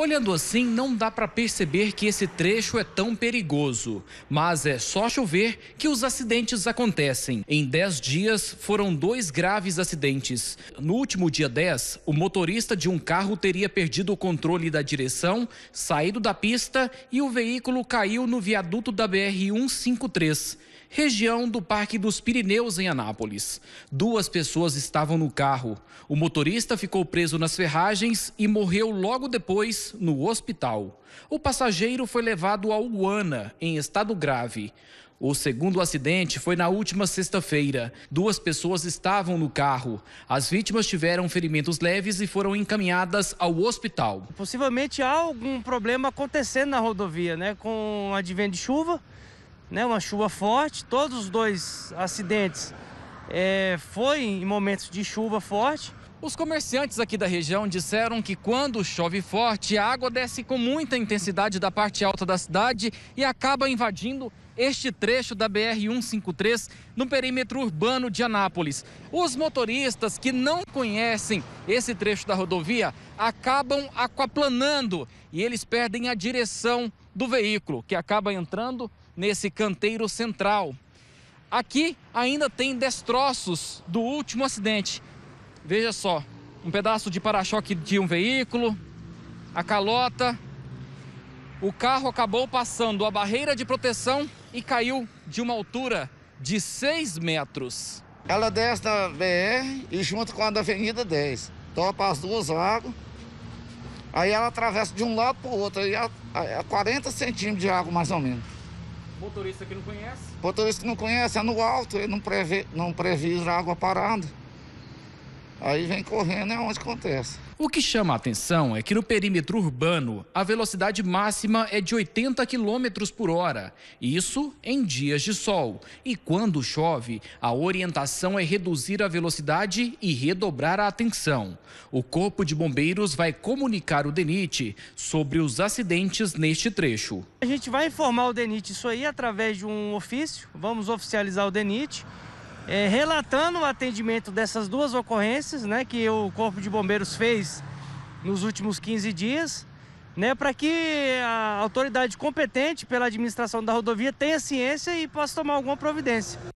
Olhando assim, não dá para perceber que esse trecho é tão perigoso. Mas é só chover que os acidentes acontecem. Em 10 dias, foram dois graves acidentes. No último dia 10, o motorista de um carro teria perdido o controle da direção, saído da pista e o veículo caiu no viaduto da BR-153, região do Parque dos Pirineus, em Anápolis. Duas pessoas estavam no carro. O motorista ficou preso nas ferragens e morreu logo depois no hospital. O passageiro foi levado a Guana em estado grave. O segundo acidente foi na última sexta-feira. Duas pessoas estavam no carro. As vítimas tiveram ferimentos leves e foram encaminhadas ao hospital. Possivelmente há algum problema acontecendo na rodovia, né? Com um advento de chuva, né? Uma chuva forte. Todos os dois acidentes é, foi em momentos de chuva forte. Os comerciantes aqui da região disseram que quando chove forte, a água desce com muita intensidade da parte alta da cidade e acaba invadindo este trecho da BR-153 no perímetro urbano de Anápolis. Os motoristas que não conhecem esse trecho da rodovia acabam aquaplanando e eles perdem a direção do veículo, que acaba entrando nesse canteiro central. Aqui ainda tem destroços do último acidente Veja só, um pedaço de para-choque de um veículo, a calota. O carro acabou passando a barreira de proteção e caiu de uma altura de 6 metros. Ela desce da BR e junto com a da Avenida 10. Topa as duas águas. Aí ela atravessa de um lado para o outro, aí a, a, é a 40 centímetros de água mais ou menos. Motorista que não conhece? Motorista que não conhece, é no alto, ele não, prevê, não prevê a água parada. Aí vem correndo, é onde acontece. O que chama a atenção é que no perímetro urbano, a velocidade máxima é de 80 km por hora. Isso em dias de sol. E quando chove, a orientação é reduzir a velocidade e redobrar a atenção. O Corpo de Bombeiros vai comunicar o DENIT sobre os acidentes neste trecho. A gente vai informar o DENIT isso aí através de um ofício. Vamos oficializar o DENIT é, relatando o atendimento dessas duas ocorrências né, que o Corpo de Bombeiros fez nos últimos 15 dias, né, para que a autoridade competente pela administração da rodovia tenha ciência e possa tomar alguma providência.